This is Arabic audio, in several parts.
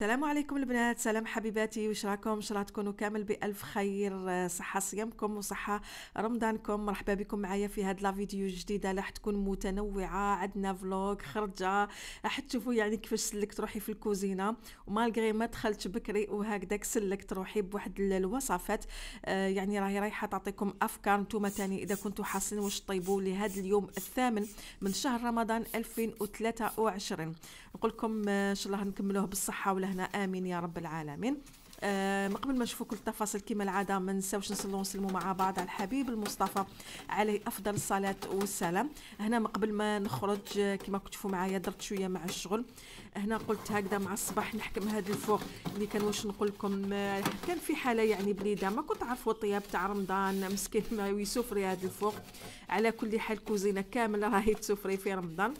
السلام عليكم البنات سلام حبيباتي وش راكم ان شاء الله تكونوا كامل بالف خير آه، صحه صيامكم وصحه رمضانكم مرحبا بكم معايا في هاد لا فيديو جديده راح تكون متنوعه عندنا فلوغ خرجه راح تشوفوا يعني كيفاش سلكت روحي في الكوزينه ومالغري ما دخلتش بكري وهكذاك سلكت روحي بواحد الوصفات آه، يعني راهي رايحه تعطيكم افكار نتوما تاني اذا كنتوا حاصلين واش طيبوا لهذا اليوم الثامن من شهر رمضان 2023 نقول لكم آه، ان شاء الله نكملوه بالصحه ولا لهنا امين يا رب العالمين آه قبل ما نشوفوا كل التفاصيل كما العاده ما ننساوش نصلوا ونسلموا مع بعض على الحبيب المصطفى عليه افضل الصلاه والسلام هنا من قبل ما نخرج كما تشوفوا معايا درت شويه مع الشغل هنا قلت هكذا مع الصباح نحكم هذا الفوق اللي كان واش نقول لكم آه، كان في حاله يعني بليده ما كنت عارفه طياب تاع رمضان مسكين ما يسوفري هذا الفوق على كل حال كوزينه كامله راهي تسوفري في رمضان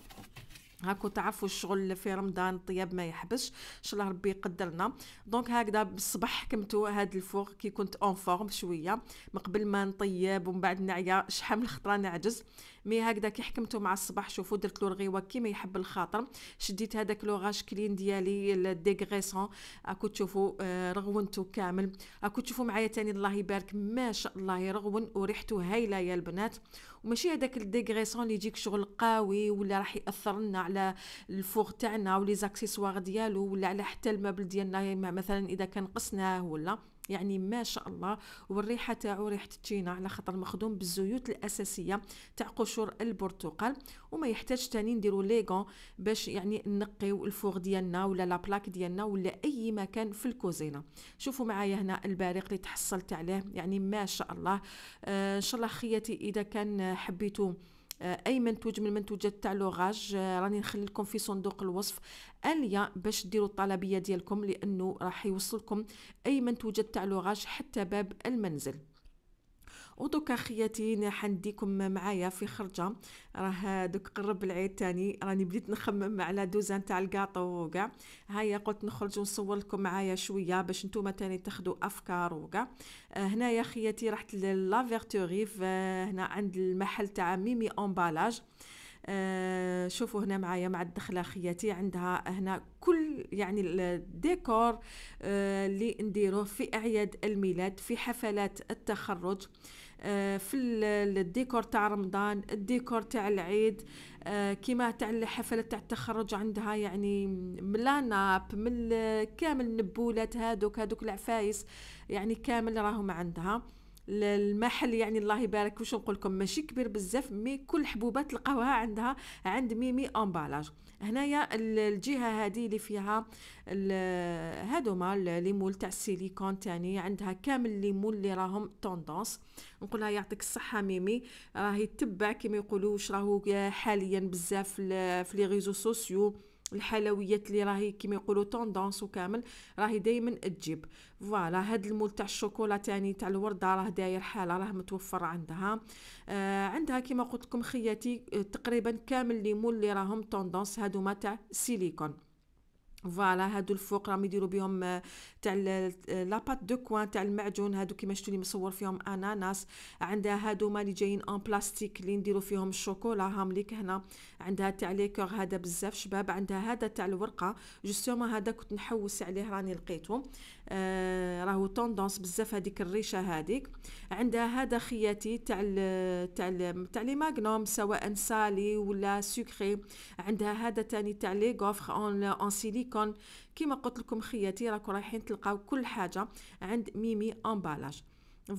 هاكو تعرفوا الشغل في رمضان الطياب ما يحبسش ان شاء الله ربي يقدرنا دونك هكذا بالصباح حكمتو هاد الفوق كي كنت اون فورم شويه من قبل ما نطيب ومن بعد نعيا شحال من خطره نعجز مي هكذا كي حكمته مع الصباح شوفوا درت له الغيوه كيما يحب الخاطر شديت هذاك لوغاج كلين ديالي الديغريسون راكو تشوفوا آه رغونته كامل راكو تشوفوا معايا تاني الله يبارك ما شاء الله يرغون وريحته هايله يا البنات وماشي هذاك الديغريسون اللي يجيك شغل قوي ولا راح ياثر لنا على الفوغ تاعنا ولي زاكسيسوار ديالو ولا على حتى المبل ديالنا يعني مثلا اذا كان قصناه ولا يعني ما شاء الله والريحه تاعو ريحه تشينا على خاطر مخدوم بالزيوت الاساسيه تاع قشور البرتقال وما يحتاج تاني نديرو ليغون باش يعني نقيو الفوغ ديالنا ولا لابلاك ديالنا ولا اي مكان في الكوزينه شوفوا معايا هنا البارق اللي تحصلت عليه يعني ما شاء الله آه، ان آه شاء الله خياتي اذا كان حبيتو آه، اي منتوج من المنتوجات تاع لوغاج آه، راني نخلي لكم في صندوق الوصف اليا باش ديروا الطلبيه ديالكم لانه راح يوصلكم اي منتوجات تاع لوغاج حتى باب المنزل ودوكا خياتي حنديكم معايا في خرجه راه دوك قرب العيد تاني راني بديت نخمم على دوزان تاع الكاطو وكاع هيا قلت نخرج ونصور لكم معايا شويه باش نتوما تاني تاخذوا افكار وكاع آه، هنايا خياتي رحت لافيرتوري هنا عند المحل تاع ميمي امبالاج آه، شوفوا هنا معايا مع الدخله خياتي عندها هنا كل يعني الديكور آه، اللي نديروه في اعياد الميلاد في حفلات التخرج آه، في الديكور تاع رمضان الديكور تاع العيد كيما تاع الحفله تاع التخرج عندها يعني من ناب من كامل النبولات هادوك هادوك العفايس يعني كامل راهم عندها المحل يعني الله يبارك واش نقول لكم ماشي كبير بزاف مي كل حبوبات تلقاوها عندها عند ميمي امبالاج هنايا الجهه هذه اللي فيها هادوما لي مول تاع السيليكون تاني عندها كامل لي مول اللي راهم توندونس نقولها يعطيك الصحه ميمي راهي تبع كما يقولوا واش راهو حاليا بزاف في لي ريزو سوسيو الحلويات اللي راهي كيما يقولوا طوندونس وكامل راهي دائما تجيب فوالا هاد المول تاع الشوكولا تاني تاع الورده راه داير حاله راه متوفر عندها آه عندها كيما قلت لكم خياتي آه، تقريبا كامل لي مول اللي راهم طوندونس هادو تاع سيليكون فوالا هادو الفوق راهم يديروا بهم آه، تاع لاباط دو كوان تاع المعجون هادو كيما شفتوني مصور فيهم اناناس عندها هادو مالي جايين اون بلاستيك اللي نديروا فيهم الشوكولا هام ليك هنا عندها تاع ليكور هذا بزاف شباب عندها هذا تاع الورقه جوستومون هذا كنت نحوس عليه راني لقيته آه، راهو توندونس بزاف هذيك الريشه هذيك عندها هذا خياتي تاع تاع تاع لي ماغنوم سواء سالي ولا سكري عندها هذا تاني تاع لي غوفر اون اون سيليكون كيما قلت لكم خياتي راكم رايحين تلقاو كل حاجه عند ميمي امبالاج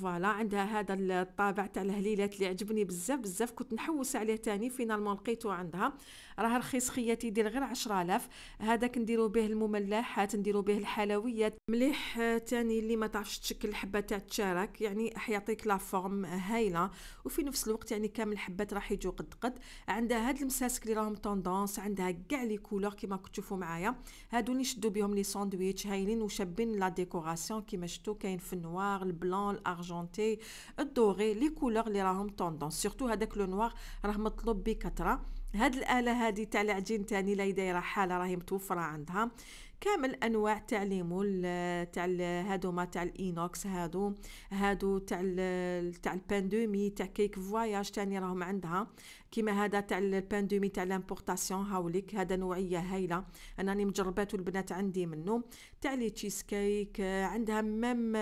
فوالا عندها هذا الطابع تاع الهليلات اللي عجبني بزاف بزاف كنت نحوس عليه تاني فينالمون لقيته عندها راه رخيص خياتي يدير غير آلاف هذا نديرو به المملحات نديرو به الحلويات مليح آه، تاني اللي ما تعرفش تشكل الحبه تاع التشارك يعني حيعطيك لا فورم هايله وفي نفس الوقت يعني كامل الحبات راح يجو قد قد عندها هاد المساسك اللي راهم طوندونس عندها كاع لي كولور كيما كتشوفوا معايا هادو اللي شدوا بهم لي ساندويتش هايلين وشابين لا ديكوراسيون كيما شتو كاين في النوار البلون الارجونتي الدوري لي كولور اللي راهم طوندونس سورتو هذاك لو نوار راه مطلوب بكثره هاد الاله هادي تاع العجين تاني لا دايره حاله راهي متوفره عندها كامل انواع تاع ليمول تاع هادو ما تاع الاينوكس هادو هادو تاع تاع الباندومي تاع كيك فواياج تاني راهم عندها كيما هذا تاع الباندومي تاع لامبورطاسيون هاوليك هذا نوعيه هايله انا راني مجرباتو البنات عندي منه تاع لي تشيز كيك عندها مام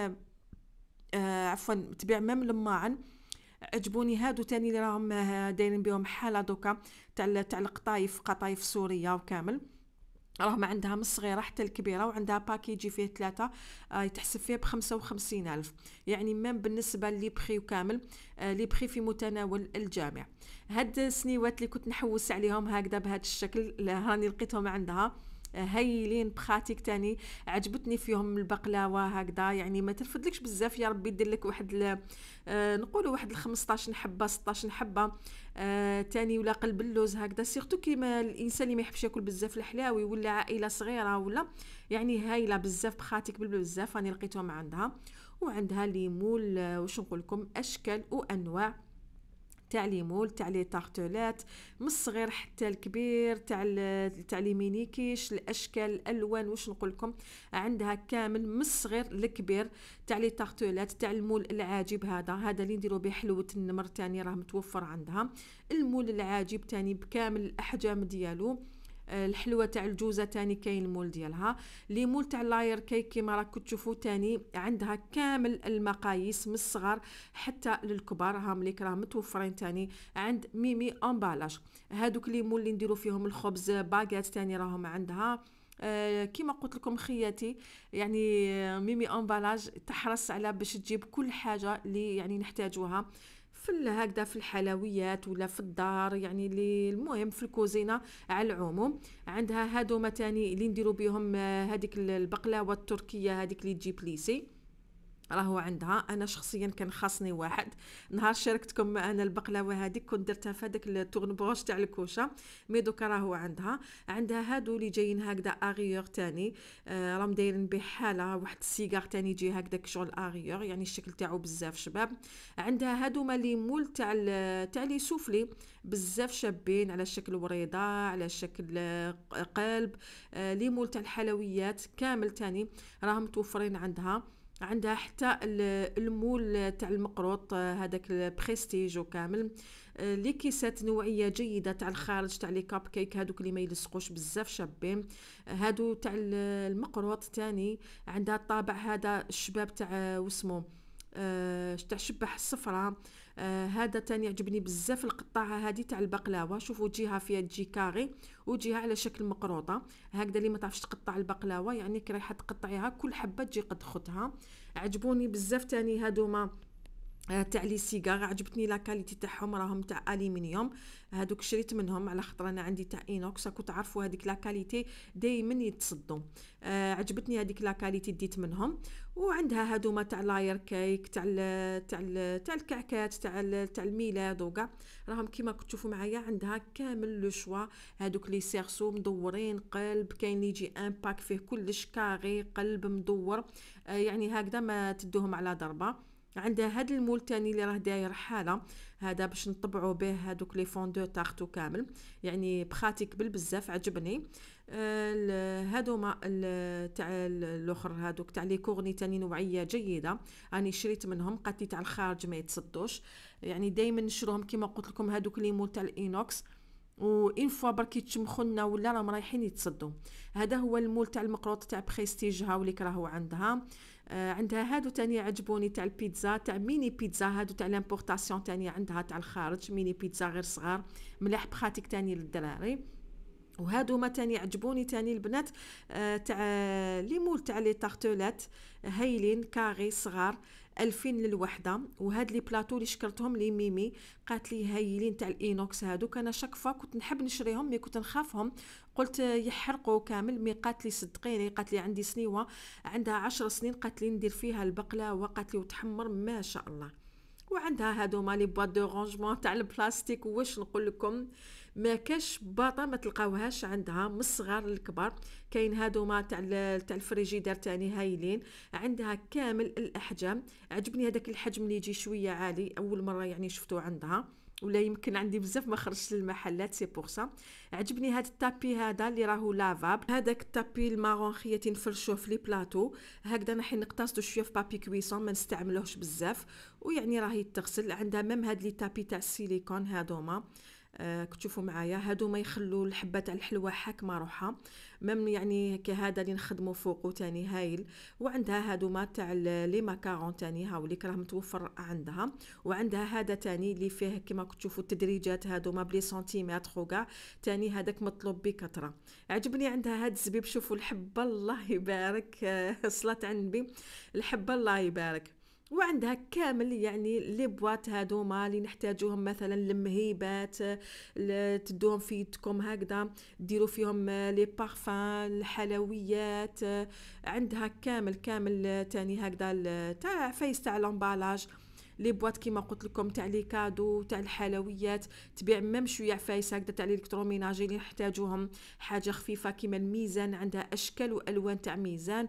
آه عفوا تبيع مام لماعن عجبوني هادو تاني اللي راهم دايرين بهم حاله دوكا تاع تاع القطايف قطايف سوريه وكامل راهم عندها من الصغيره حتى الكبيره وعندها باكيجي فيه ثلاثه آه يتحسب فيه ب 55 الف يعني ميم بالنسبه لي بخي وكامل آه لي بخي في متناول الجامع هاد السنيوات اللي كنت نحوس عليهم هكذا بهذا الشكل هاني لقيتهم عندها هايلين بخاتيك تاني عجبتني فيهم البقلاوه هكذا يعني ما ترفضلكش بزاف يا ربي يدير لك واحد ل... آه، نقولوا واحد 15 حبه 16 حبه آه تاني ولا قلب اللوز هكذا سيرتو كيما الانسان اللي ما يحبش ياكل بزاف الحلاوي ولا عائله صغيره ولا يعني هايله بزاف بخاتيك بزاف راني لقيتهم عندها وعندها ليمول آه، واش نقول لكم اشكال وانواع تاع لي مول تاع لي طارتولات من الصغير حتى الكبير تاع تاع لي مينيكيش الاشكال الالوان واش نقول لكم عندها كامل من الصغير للكبير تاع لي طارتولات تاع المول العاجب هذا هذا اللي نديرو به حلوه النمر تاني راه متوفر عندها المول العاجب تاني بكامل الاحجام ديالو آه، الحلوه تاع الجوزه تاني كاين المول ديالها لي مول تاع لاير كيك كيما راكم تشوفوا تاني عندها كامل المقاييس من الصغار حتى للكبار هام ليك راه متوفرين تاني عند ميمي امبالاج هادوك لي مول اللي نديرو فيهم الخبز باغيت تاني راهم عندها آه كما قلت لكم خياتي يعني آه، ميمي امبالاج تحرص على باش تجيب كل حاجه اللي يعني نحتاجوها في هكذا في الحلويات ولا في الدار يعني اللي المهم في الكوزينه على العموم عندها هادو متاني اللي نديرو بهم هذيك آه، البقلاوه التركيه هذيك اللي تجي بليسي راهو عندها انا شخصيا كان خاصني واحد نهار شاركتكم انا البقلاوه هذيك كنت درتها في هذاك التورن بروش تاع الكوشه مي دوكا راهو عندها عندها هادو اللي جايين هكذا اغيور تاني آه راهم دايرين بحاله واحد السيجار تاني يجي هكذا شغل اغيور يعني الشكل تاعو بزاف شباب عندها هادو ما لي مول تاع تاع لي سوفلي بزاف شابين على شكل وريضه على شكل آه، قلب آه لي مول تاع الحلويات كامل تاني راهم متوفرين عندها عندها حتى المول تاع المقروط هذاك البريستيج وكامل آه، لي كيسات نوعيه جيده تاع الخارج تاع لي كاب كيك هذوك اللي ما يلصقوش بزاف شابين هادو تاع المقروط تاني عندها الطابع هذا الشباب تاع آه، وسمو أه تاع شبح الصفراء آه، هذا تاني عجبني بزاف القطاعه هذه تاع البقلاوه شوفوا جهه فيها تجي كاري وجهه على شكل مقروطه هكذا اللي ما تعرفش تقطع البقلاوه يعني كي رايحه تقطعيها كل حبه تجي قد خطها عجبوني بزاف تاني هادوما آه، تاع لي سيغار عجبتني لا كاليتي تاعهم راهم تاع الومنيوم هادوك شريت منهم على خاطر انا عندي تاع اينوكس راكو تعرفوا هذيك لا كاليتي دائما يتصدوا آه عجبتني هذيك لا كاليتي ديت منهم وعندها هادوما تاع لاير كيك تاع تاع تاع الكعكات تاع تاع الميلاد وكاع راهم كيما تشوفوا معايا عندها كامل لو شوا هادوك لي سيرسو مدورين قلب كاين اللي يجي ان باك فيه كلش كاري قلب مدور آه يعني هكذا ما تدوهم على ضربه عندها هاد المول تاني اللي راه داير حاله هذا باش نطبعوا به هادوك لي فوندو تارتو كامل يعني بخاتيك بالبزاف عجبني آه، هادو ما تاع الاخر هادوك تاع لي كورني تاني نوعيه جيده راني شريت منهم قالت تاع الخارج ما يتصدوش يعني دائما نشروهم كيما قلت لكم هادوك لي مول تاع الاينوكس وان فوا برك يتشمخوا لنا ولا راهم رايحين يتصدوا هذا هو المول تاع المقروط تاع بريستيج هاوليك راهو عندها آه، عندها هادو تاني عجبوني تاع البيتزا تاع ميني بيتزا هادو تاع لامبورطاسيون تاني عندها تاع الخارج ميني بيتزا غير صغار ملاح بخاتيك تاني للدراري وهادو ما تاني عجبوني تاني البنات آه تاع لي مول تاع لي طارتولات هايلين كاغي صغار ألفين للوحدة وهاد لي بلاطو لي شكرتهم لي ميمي قالت لي هايلين تاع الإينوكس هادو كان شاك فوا كنت نحب نشريهم مي كنت نخافهم قلت يحرقوا كامل مي قالت لي صدقيني قالت لي عندي سنيوه عندها عشر سنين قالت لي ندير فيها البقله وقالت لي وتحمر ما شاء الله وعندها هادو لي بواط دو رونجمون تاع البلاستيك واش نقول لكم ما كاش باطا ما تلقاوهاش عندها من الصغار للكبار كاين ما تاع تاع الفريجيدار تاني هايلين عندها كامل الاحجام عجبني هذاك الحجم اللي يجي شويه عالي اول مره يعني شفته عندها ولا يمكن عندي بزاف ما خرجت للمحلات سي بوغ سا عجبني هاد التابي هذا اللي راهو لافاب هذاك التابي الماغون خياتي نفرشوه في لي بلاطو هكذا نحي نقتصدو شويه في بابي كويسون ما نستعملوهش بزاف ويعني راهي تغسل عندها ميم هاد لي تابي تاع السيليكون هادوما آه، كتشوفوا معايا هادو ما يخلوا الحبه تاع الحلوه حاكمه روحها مام يعني كهذا اللي نخدموا فوقو تاني هايل وعندها هادو ما تاع لي ماكارون تاني هاو اللي راه متوفر عندها وعندها هذا تاني اللي فيه كما كتشوفوا التدريجات هادو ما بلي سنتيمتر وكاع تاني هذاك مطلوب بكثره عجبني عندها هاد الزبيب شوفوا الحبه الله يبارك آه، صلاه على النبي الحبه الله يبارك وعندها كامل يعني لي بواط هادوما اللي نحتاجوهم مثلا المهيبات تدوهم في يدكم هكذا ديروا فيهم آه، لي بارفان الحلويات آه، عندها كامل كامل آه، تاني هكذا تاع فايس تاع لومبالاج لي بواط كيما قلت لكم تاع لي كادو تاع الحلويات تبيع ميم شويه عفايس هكذا تاع الالكتروميناجي اللي نحتاجوهم حاجه خفيفه كيما الميزان عندها اشكال والوان تاع ميزان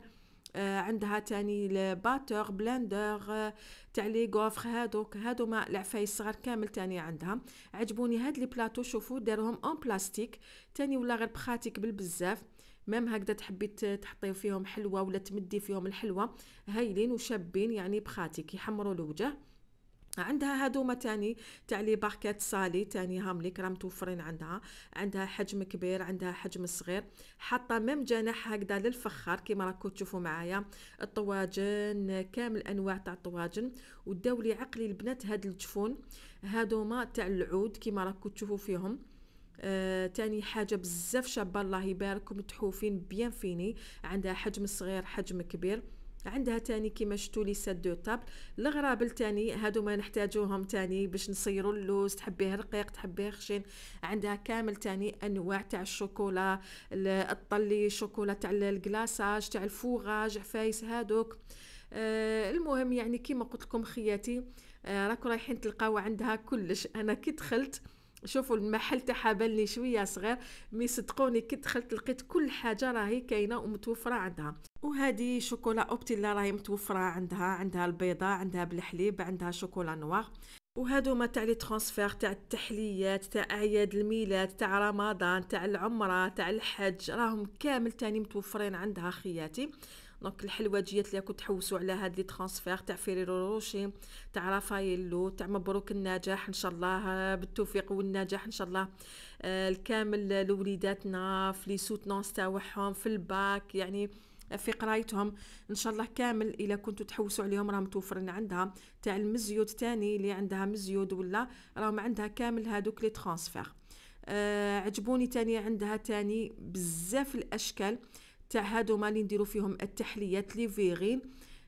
آه، عندها تاني الباتور بلندر آه، تاع لي غوفر هادوك هادو ما العفايس صغار كامل تاني عندها عجبوني هاد لي بلاطو شوفوا داروهم اون بلاستيك تاني ولا غير بخاتيك بالبزاف مام هكذا تحبي تحطي فيهم حلوه ولا تمدي فيهم الحلوه هايلين وشابين يعني بخاتيك يحمروا الوجه عندها هادوما تاني تاع لي باركات سالي تاني هام لي كرام متوفرين عندها عندها حجم كبير عندها حجم صغير حاطه ميم جناح هكذا للفخار كيما راكو تشوفوا معايا الطواجن كامل انواع تاع الطواجن وداولي عقلي البنات هاد الجفون هادوما تاع العود كيما راكو تشوفوا فيهم آه، تاني حاجه بزاف شابه الله يبارك متحوفين بيان فيني عندها حجم صغير حجم كبير عندها تاني كيما شتو لي سات دو طابل الغرابل تاني هادو ما نحتاجوهم تاني باش نصيروا اللوز تحبيه رقيق تحبيه خشن عندها كامل تاني انواع تاع الشوكولا الطلي شوكولا تاع الكلاصاج تاع الفوغاج عفايس هادوك آه المهم يعني كيما قلت لكم خياتي آه راكم رايحين تلقاو عندها كلش انا كي دخلت شوفوا المحل تاعها بان لي شويه صغير مي صدقوني كي دخلت لقيت كل حاجه راهي كاينه ومتوفره عندها وهذه شوكولا اوبتيلا راهي متوفره عندها عندها البيضه عندها بالحليب عندها شوكولا نوار وهادو ما تاع لي ترانسفير تاع التحليات تاع اعياد الميلاد تاع رمضان تاع العمره تاع الحج راهم كامل تاني متوفرين عندها خياتي دونك الحلواجيات اللي كنت تحوسوا على هاد لي ترانسفير تاع فيريرو روشي تاع رافايلو تاع مبروك النجاح ان شاء الله بالتوفيق والنجاح ان شاء الله الكامل لوليداتنا في لي سوتنونس تاعهم في الباك يعني في قرايتهم ان شاء الله كامل الا كنتو تحوسوا عليهم راهم متوفرين عندها تاع المزيود تاني اللي عندها مزيود ولا راهم عندها كامل هادوك لي ترانسفير آه عجبوني تاني عندها تاني بزاف الاشكال تاع هادو ما اللي نديرو فيهم التحليات لي فيغين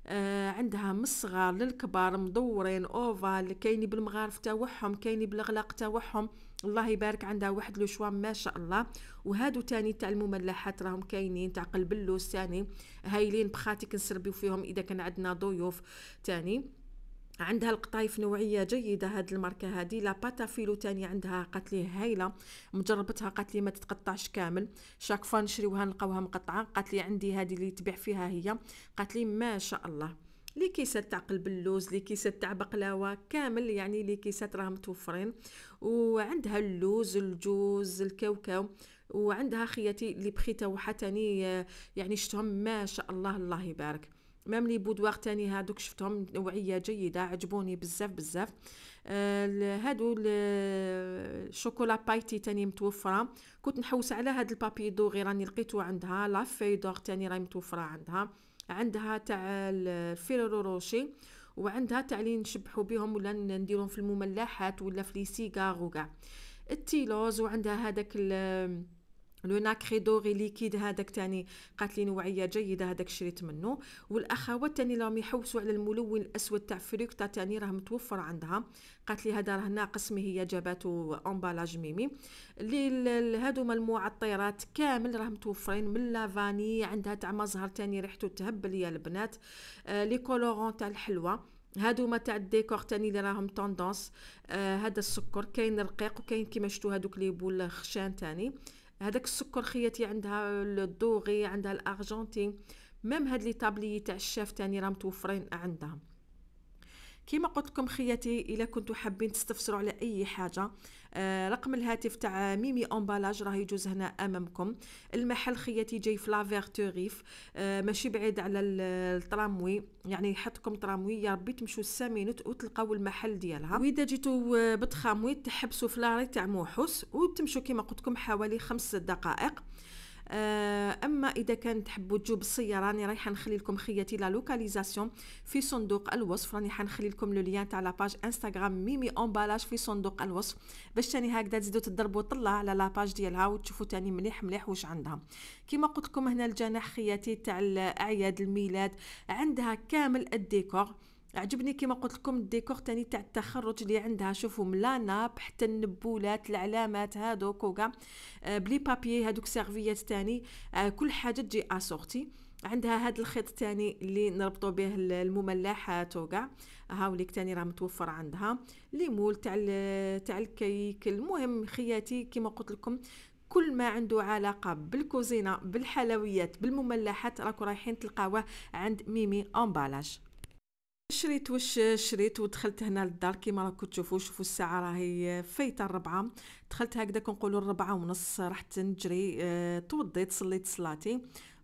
آه عندها من الصغار للكبار مدورين اوفال كاين بالمغارف تاعهم كاين بالاغلاق تاعهم الله يبارك عندها واحد لو شوا ما شاء الله وهادو تاني تاع المملحات راهم كاينين تاع اللوز تاني هايلين بخاتي كنسربيو فيهم اذا كان عندنا ضيوف تاني عندها القطايف نوعيه جيده هاد الماركه هادي لا فيلو تاني عندها قالت لي هايله مجربتها قالت لي ما تتقطعش كامل شاك فان نشريوها نلقاوها مقطعه قالت لي عندي هادي اللي تبيع فيها هي قالت لي ما شاء الله لي كيسات تاع قلب اللوز لي كيسات تاع بقلاوه كامل يعني لي كيسات راهم متوفرين وعندها اللوز الجوز الكاوكاو وعندها خياتي لي بخيتا وحتى يعني شتهم ما شاء الله الله يبارك مام لي بودوار تاني هادوك شفتهم نوعيه جيده عجبوني بزاف بزاف آه هادو الشوكولا بايتي تاني متوفره كنت نحوس على هاد البابي دوغي راني لقيتو عندها لا فيدور تاني راهي متوفره عندها عندها تاع الفيرو روشي وعندها تاع لي نشبحو بيهم ولا نديرهم في المملحات ولا في لي سيغار وكاع التيلوز وعندها هذاك لو ناكري دوري ليكيد هذاك تاني قالت لي نوعيه جيده هذاك شريت منه والاخوات تاني راهم يحوسوا على الملون الاسود تاع فريكتا تاني راه متوفر عندها قالت لي هذا راه ناقص مي هي جاباتو امبالاج ميمي اللي هذوما المعطرات كامل راهم متوفرين من لافاني عندها تاع مزهر تاني ريحته تهبل يا البنات آه، لي كولورون تاع الحلوه هادو ما تاع الديكور تاني اللي راهم طوندونس آه السكر كاين رقيق وكاين كيما شفتوا هذوك لي بول خشان تاني هذاك السكر خياتي عندها الدوغي عندها الارجنتين ميم هاد لي طابلي تاع الشاف تاني راه متوفرين عندها كيما قلت لكم خياتي الا كنتو حابين تستفسروا على اي حاجه آه، رقم الهاتف تاع ميمي امبالاج راه يجوز هنا امامكم المحل خياتي جاي في لافيرتو ريف آه، ماشي بعيد على التراموي يعني يحطكم تراموي يا ربي تمشوا السامينوت وتلقاو المحل ديالها واذا جيتوا آه، بتخاموي تحبسوا في لاري تاع موحوس وتمشوا كما قلت لكم حوالي خمس دقائق آه، اما اذا كان تحبوا تجوا بالسياره راني رايحه نخلي لكم خياتي لا لوكاليزاسيون في صندوق الوصف راني حنخلي لكم لو ليان تاع لاباج انستغرام ميمي امبالاج في صندوق الوصف باش تاني هكذا تزيدوا تضربوا طلع على لاباج ديالها وتشوفوا تاني مليح مليح واش عندها كما قلت لكم هنا الجناح خياتي تاع اعياد الميلاد عندها كامل الديكور عجبني كما قلت لكم الديكور تاني تاع التخرج اللي عندها شوفوا من لا ناب حتى النبولات العلامات هادوك وكاع آه، بلي بابي هادوك سيرفيات تاني آه، كل حاجه تجي اسورتي عندها هاد الخيط تاني اللي نربطو به المملحات وكاع هاوليك تاني راه متوفر عندها لي مول تاع تاع الكيك المهم خياتي كما قلت لكم كل ما عنده علاقه بالكوزينه بالحلويات بالمملحات راكو رايحين تلقاوه عند ميمي امبالاج شريت واش شريت ودخلت هنا للدار كيما راكم تشوفوا شوفوا الساعه راهي فايته الربعه دخلت هكذا كنقولوا الربعه ونص رحت نجري اه توضيت صليت صلاتي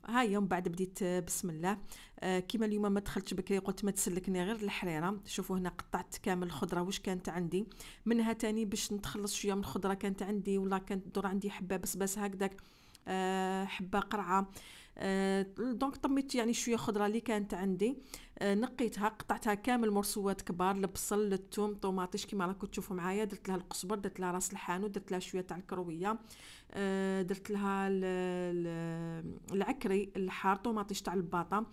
ها هي من بعد بديت آه، بسم الله آه كيما اليوم ما دخلتش بكري قلت ما تسلكني غير الحريره شوفوا هنا قطعت كامل الخضره واش كانت عندي منها تاني باش نتخلص شويه من الخضره كانت عندي ولا كانت دور عندي حبه بسباس هكذاك آه حبه قرعه آه، دونك طميت يعني شويه خضره اللي كانت عندي آه، نقيتها قطعتها كامل مرسوات كبار البصل الثوم طوماطيش كما راكم تشوفوا معايا درت لها القزبر درت لها راس الحانوت درت لها شويه تاع الكرويه آه، درت لها العكري الحار طوماطيش تاع الباطا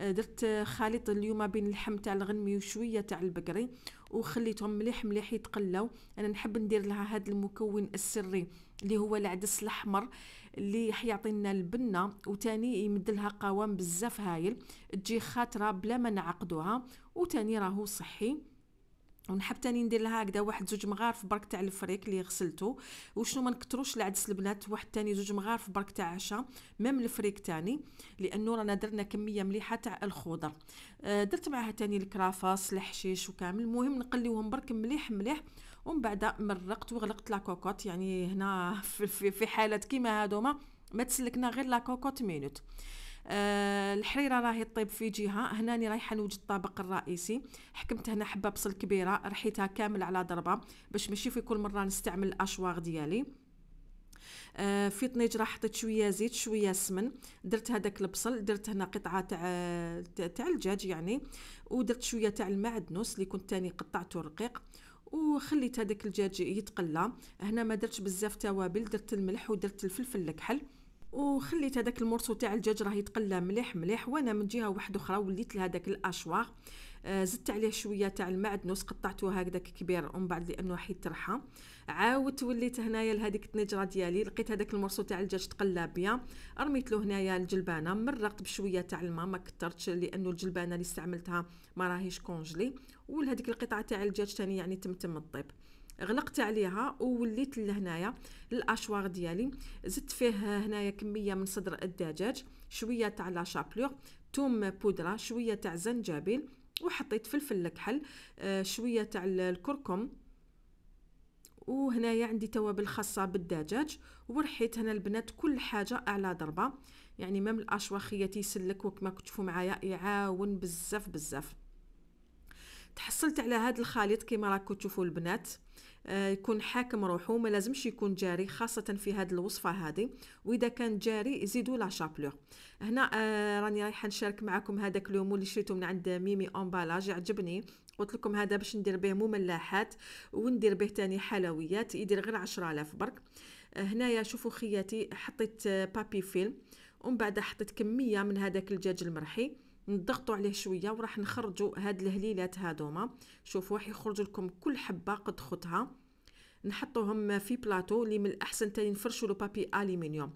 درت خليط اليوم بين اللحم تاع الغنمي وشويه تاع البقري وخليتهم مليح مليح يتقلاو انا نحب ندير لها هذا المكون السري اللي هو العدس الاحمر اللي حيعطي لنا البنه وتاني يمد لها قوام بزاف هايل تجي خاطره بلا ما نعقدوها وتاني راهو صحي ونحب تاني ندير لها هكذا واحد زوج مغارف برك تاع الفريك اللي غسلته وشنو ما نكتروش العدس البنات واحد تاني زوج مغارف برك تاع عشاء ميم الفريك تاني لانه رانا درنا كميه مليحه تاع الخضر آه، درت معها تاني الكرافس الحشيش وكامل المهم نقليوهم برك مليح مليح ومن بعد مرقت وغلقت لاكوكوط يعني هنا في, في حالات كيما هادوما ما تسلكنا غير لاكوكوط مينوت أه الحريره راهي طيب في جهه هناني رايحه نوجد الطبق الرئيسي حكمت هنا حبه بصل كبيره رحيتها كامل على ضربه باش ماشي في كل مره نستعمل الاشواغ ديالي آه في طنيج راه حطيت شويه زيت شويه سمن درت هذاك البصل درت هنا قطعه تاع تاع الدجاج يعني ودرت شويه تاع المعدنوس اللي كنت تاني قطعته رقيق وخليت هذاك الدجاج يتقلى هنا ما درتش بزاف توابل درت الملح ودرت الفلفل الكحل وخليت هذاك المرسو تاع الدجاج راه يتقلى مليح مليح وانا من جهه واحده اخرى وليت لهذاك الاشواغ آه، زدت عليه شويه تاع المعدنوس قطعته هكذا كبير ومن بعد لانه حيت رحى عاودت وليت هنايا لهذيك الطنجره ديالي لقيت هذاك المرسو تاع الدجاج تقلى بيا رميت له هنايا الجلبانه مرقت بشويه تاع الماء ما كثرتش لانه الجلبانه اللي استعملتها ما راهيش كونجلي ولهذيك القطعه تاع الدجاج ثاني يعني تم تم الطيب غلقت عليها ووليت لهنايا الاشواغ ديالي زدت فيه هنايا كميه من صدر الدجاج شويه تاع لا شابلور توم بودره شويه تاع زنجبيل وحطيت فلفل الكحل آه، شويه تاع الكركم وهنايا عندي توابل خاصه بالدجاج ورحيت هنا البنات كل حاجه اعلى ضربه يعني مام الاشواخيه تيسلك وكما كتشوفوا معايا يعاون بزاف بزاف تحصلت على هذا الخليط كما راكم تشوفوا البنات آه، يكون حاكم روحو ما لازمش يكون جاري خاصة في هذه الوصفة هذه وإذا كان جاري زيدوا لا شابلور هنا آه راني رايحة نشارك معكم هذاك اليوم اللي شريته من عند ميمي أمبالاج عجبني قلت لكم هذا باش ندير به مملحات وندير به تاني حلويات يدير غير آلاف برك آه هنايا شوفوا خياتي حطيت آه، بابي فيلم ومن بعد حطيت كميه من هذاك الدجاج المرحي نضغطوا عليه شويه وراح نخرجوا هاد الهليلات هادوما شوفوا راح يخرج لكم كل حبه قد خطها نحطوهم في بلاطو اللي من الاحسن تاني نفرشوا له بابي الومنيوم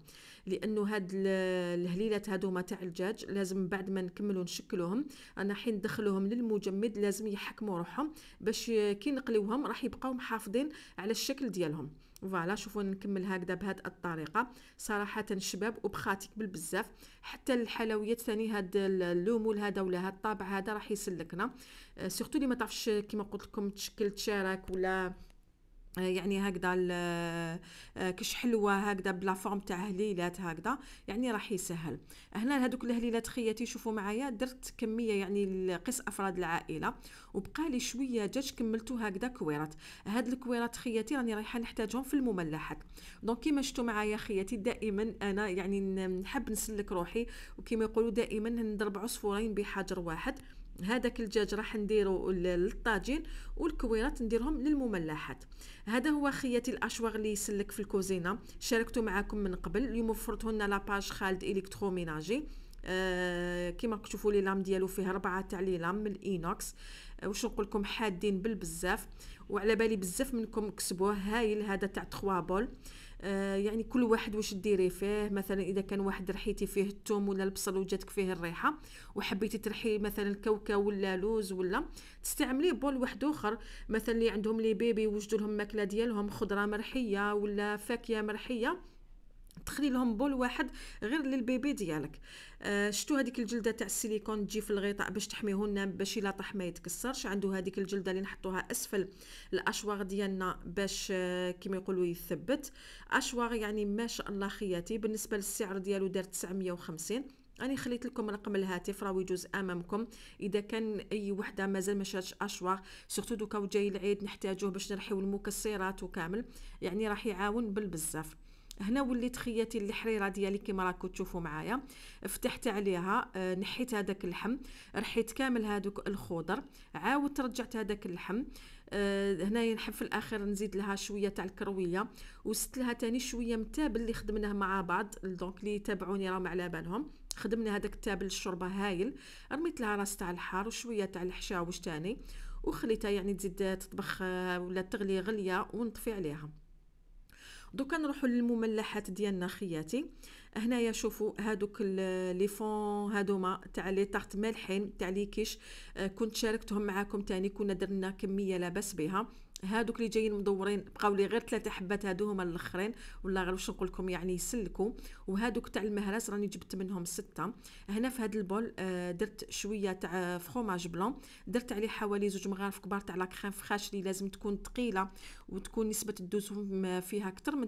لانه هاد الهليلات هادو تاع الدجاج لازم بعد ما نكملوا نشكلوهم انا حين ندخلوهم للمجمد لازم يحكموا روحهم باش كي نقليوهم راح يبقاو محافظين على الشكل ديالهم فوالا شوفوا نكمل هكذا بهاد الطريقه صراحه شباب وبخاتك بالبزاف حتى الحلويات ثاني هاد اللومول هذا ولا هاد الطابع هذا راح يسلكنا سورتو أه، اللي ما تعرفش كيما قلت لكم تشكل تشارك ولا يعني هكذا آه، كش حلوه هكذا بلا فورم تاع هليلات هكذا يعني راح يسهل هنا هذوك الهليلات خياتي شوفوا معايا درت كميه يعني لقيس افراد العائله وبقى لي شويه دجاج كملتو هكذا كويرات هاد الكويرات خياتي راني رايحه نحتاجهم في المملحات دونك كيما شفتوا معايا خياتي دائما انا يعني نحب نسلك روحي وكيما يقولوا دائما نضرب عصفورين بحجر واحد هذاك الدجاج راح نديرو للطاجين والكويرات نديرهم للمملحات هذا هو خياتي الاشواغ اللي يسلك في الكوزينه شاركته معكم من قبل اليوم وفرته لنا لاباج خالد الكتروميناجي آه كما تشوفوا لي لام ديالو فيه ربعه تاع لي لام من الاينوكس آه واش نقول لكم حادين بالبزاف وعلى بالي بزاف منكم كسبوه هايل هذا تاع 3 بول آه، يعني كل واحد واش ديري فيه مثلا اذا كان واحد رحيتي فيه الثوم ولا البصل وجاتك فيه الريحه وحبيتي ترحي مثلا كوكا ولا لوز ولا تستعملي بول واحد اخر مثلا اللي عندهم لي بيبي وجدوا لهم ماكله ديالهم خضره مرحيه ولا فاكهه مرحيه تخلي لهم بول واحد غير للبيبي ديالك آه شتو هذيك الجلده تاع السيليكون تجي في الغطاء باش تحميه لنا باش الا طاح ما يتكسرش عنده هذيك الجلده اللي نحطوها اسفل الاشواغ ديالنا باش آه كما يقولوا يثبت اشواغ يعني ما شاء الله خياتي بالنسبه للسعر ديالو دار 950 راني خليت لكم رقم الهاتف راهو يجوز امامكم اذا كان اي وحده مازال ما شاتش اشواغ سورتو دوكا وجاي العيد نحتاجوه باش نرحيو المكسرات وكامل يعني راح يعاون بالبزاف هنا وليت خياتي الحريره ديالي كما راكم تشوفوا معايا فتحت عليها آه، نحيت هذاك اللحم رحيت كامل هذوك الخضر عاودت رجعت هذاك اللحم هنا آه، هنايا نحب في الاخر نزيد لها شويه تاع الكرويه وست لها تاني شويه من التابل اللي خدمناه مع بعض دونك اللي تابعوني راهم على بالهم خدمنا هذاك التابل الشوربه هايل رميت لها راس تاع الحار وشويه تاع الحشاوش تاني وخليتها يعني تزيد تطبخ آه، ولا تغلي غليه ونطفي عليها دوكا نروحوا للمملحات ديالنا خياتي هنايا شوفوا هادوك لي فون هادوما تاع لي طارت مالحين تاع لي كيش آه، كنت شاركتهم معاكم تاني كنا درنا كميه لاباس بها هادوك اللي جايين مدورين بقاو لي غير ثلاثه حبات هادو هما الاخرين ولا غير واش نقول لكم يعني يسلكوا وهادوك تاع المهرس راني جبت منهم سته هنا في هاد البول آه درت شويه تاع فروماج بلون درت عليه حوالي زوج مغارف كبار تاع لا كريم فخاش اللي لازم تكون ثقيله وتكون نسبه الدسم فيها اكثر من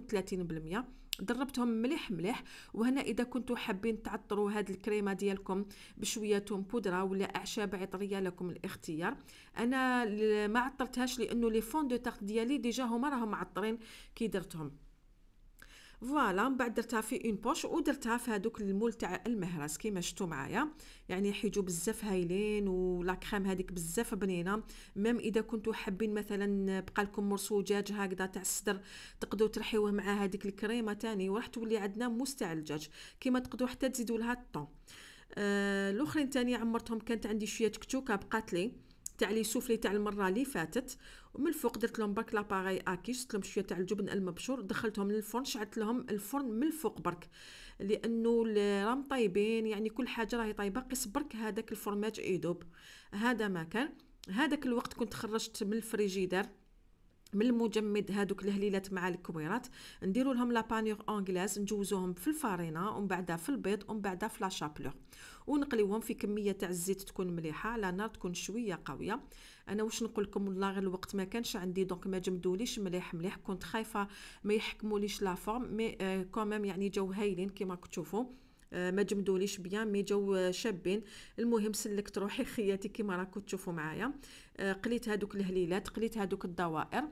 30% دربتهم مليح مليح وهنا اذا كنتو حابين تعطروا هاد الكريمه ديالكم بشويه توم بودره ولا اعشاب عطريه لكم الاختيار انا ما عطرتهاش لانه لي فون دو تارت ديالي ديجا هما راهم معطرين كي درتهم فوالا من بعد درتها في اون بوش ودرتها في هذوك المول تاع المهرس كيما شفتوا معايا يعني حيجو بزاف هايلين ولا كريم هذيك بزاف بنينه ميم اذا كنتو حابين مثلا بقى لكم مرسو دجاج هكذا تاع الصدر تقدروا ترحيوه مع هذيك الكريمه تاني وراح تولي عندنا موس تاع الدجاج كيما تقدروا حتى تزيدوا لها الطون آه الاخرين تاني عمرتهم كانت عندي شويه كتوكه بقات لي تاع لي سوفلي تاع المره اللي فاتت ومن الفوق درت لهم برك لاباري اكي شفت لهم شويه تاع الجبن المبشور دخلتهم للفرن شعلت لهم الفرن من الفوق برك لانه راهم طايبين يعني كل حاجه راهي طايبه قيس برك هذاك الفرماج يذوب هذا ما كان هذاك الوقت كنت خرجت من الفريجيدار من المجمد هادوك الهليلات مع الكويرات نديروا لهم لابانيغ اونغلاز نجوزوهم في الفارينه ومن بعدها في البيض ومن بعدها في لاشابلور ونقليوهم في كميه تاع الزيت تكون مليحه على نار تكون شويه قويه انا واش نقول لكم والله غير الوقت ما كانش عندي دونك ما جمدوليش مليح مليح كنت خايفه ما يحكموليش لا فورم مي آه كوميم يعني جاو هايلين كما راكم تشوفوا euh, ما جمدوليش بيان مي جاو شابين المهم سلكت روحي خياتي كيما راكم تشوفوا معايا euh, قليت هادوك الهليلات قليت هادوك الدوائر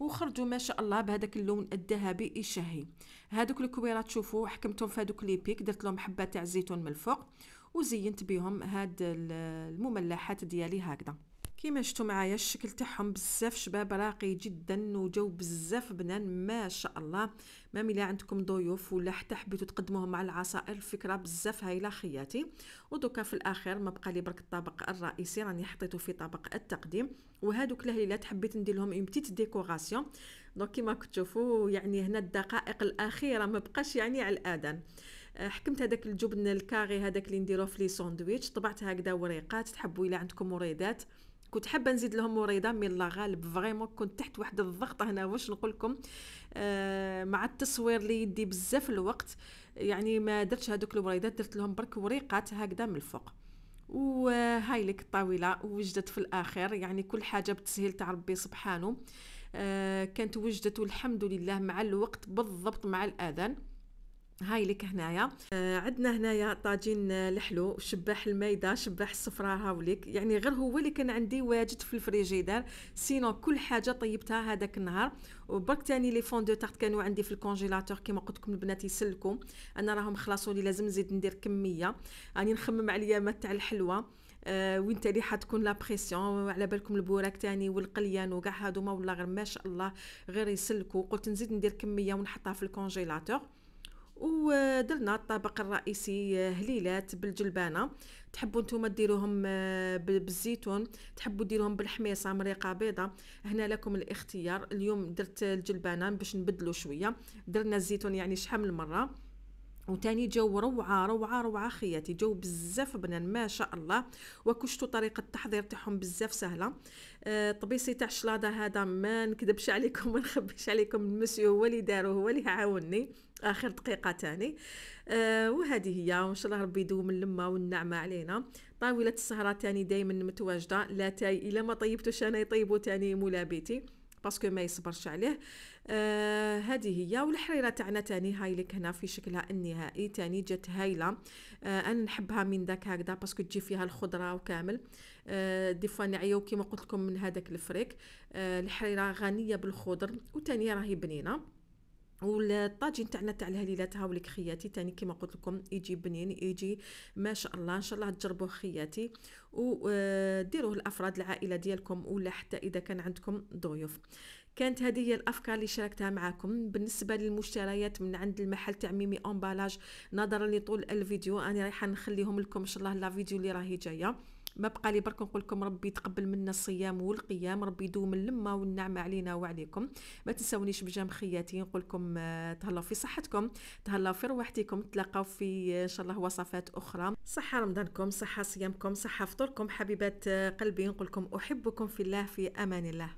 وخرجوا ما شاء الله بهذاك اللون الذهبي الشهي هذوك الكويرات تشوفوا حكمتهم في هذوك لي بيك درت لهم حبه تاع زيتون من الفوق وزينت بيهم هاد المملحات ديالي هكذا كيما شفتوا معايا الشكل تاعهم بزاف شباب راقي جدا وجو بزاف بنان ما شاء الله مام الا عندكم ضيوف ولا حتى حبيتوا تقدموهم مع العصائر فكره بزاف هايله خياتي ودوكا في الاخير ما بقى لي برك الطبق الرئيسي راني حطيته في طبق التقديم وهادوك الهليلات حبيت ندير لهم اون بتيت ديكوراسيون دونك كيما كتشوفوا يعني هنا الدقائق الاخيره ما بقاش يعني على الاذان حكمت هذاك الجبن الكاغي هذاك اللي نديرو في لي ساندويتش طبعت هكذا وريقات تحبوا الا عندكم مريضات كنت حابه نزيد لهم مريضه مي لا غالب فريمون كنت تحت واحد الضغط هنا واش نقول لكم آه، مع التصوير اللي يدي بزاف الوقت يعني ما درتش هذوك الوريدات درت لهم برك وريقات هكذا من الفوق وهاي لك الطاوله وجدت في الاخر يعني كل حاجه بتسهيل تاع ربي سبحانه آه، كانت وجدت والحمد لله مع الوقت بالضبط مع الاذان هاي لك هنايا آه عندنا هنايا طاجين الحلو آه، شباح المايده شباح الصفراء هاوليك يعني غير هو اللي كان عندي واجد في الفريجيدار سينو كل حاجه طيبتها هذاك النهار وبرك تاني لي فون دو تارت كانوا عندي في الكونجيلاتور كيما قلت لكم البنات يسلكوا انا راهم خلاصوا لي لازم نزيد ندير كميه راني نخمم عليا ما تاع الحلوه آه وين تالي حتكون لا بريسيون على بالكم البوراك تاني والقليان وكاع هادوما والله غير ما شاء الله غير يسلكوا قلت نزيد ندير كميه ونحطها في الكونجيلاتور ودرنا الطبق الرئيسي آه، هليلات بالجلبانه تحبوا نتوما ديروهم آه، بالزيتون تحبوا ديروهم بالحميصه مريقه بيضه هنا لكم الاختيار اليوم درت الجلبانه باش نبدلو شويه درنا الزيتون يعني شحال من مره وتاني جو روعه روعه روعه خياتي جو بزاف بنان ما شاء الله وكشتو طريقه التحضير تاعهم بزاف سهله آه طبيسي تاع الشلاضه هذا ما نكذبش عليكم ما نخبيش عليكم المسيو هو اللي دارو هو اللي عاوني اخر دقيقه تاني آه وهذه هي وان شاء الله ربي يدوم اللمه والنعمه علينا طاوله السهره تاني دائما متواجده لا تاي الا ما طيبتوش انا يطيبوا تاني مولا بيتي باسكو ما يصبرش عليه آه هذه هي والحريره تاعنا تاني هايلك هنا في شكلها النهائي تاني جات هايله آه انا نحبها من داك هكذا باسكو تجي فيها الخضره وكامل آه دي فوا نعيو كيما قلت لكم من هذاك الفريك آه الحريره غنيه بالخضر وتاني راهي بنينه والطاجين تاعنا تاع الهليلاتها والكخياتي تاني كما قلت لكم يجي بنين يجي ما شاء الله ان شاء الله تجربوه خياتي وديروه آه، لافراد العائله ديالكم ولا حتى اذا كان عندكم ضيوف كانت هذه هي الافكار اللي شاركتها معكم بالنسبه للمشتريات من عند المحل تاع ميمي امبالاج نظرا لطول الفيديو انا رايحه نخليهم لكم ان شاء الله لا فيديو اللي راهي جايه ما بقى لي برك نقول لكم ربي يتقبل منا الصيام والقيام ربي يدوم اللمه والنعمه علينا وعليكم ما تنسونيش بجام خياتي نقول لكم آه، تهلاو في صحتكم تهلاو في رواحتكم تلاقاو في آه، ان شاء الله وصفات اخرى صحه رمضانكم صحه صيامكم صحه فطوركم حبيبات آه، قلبي نقول لكم احبكم في الله في امان الله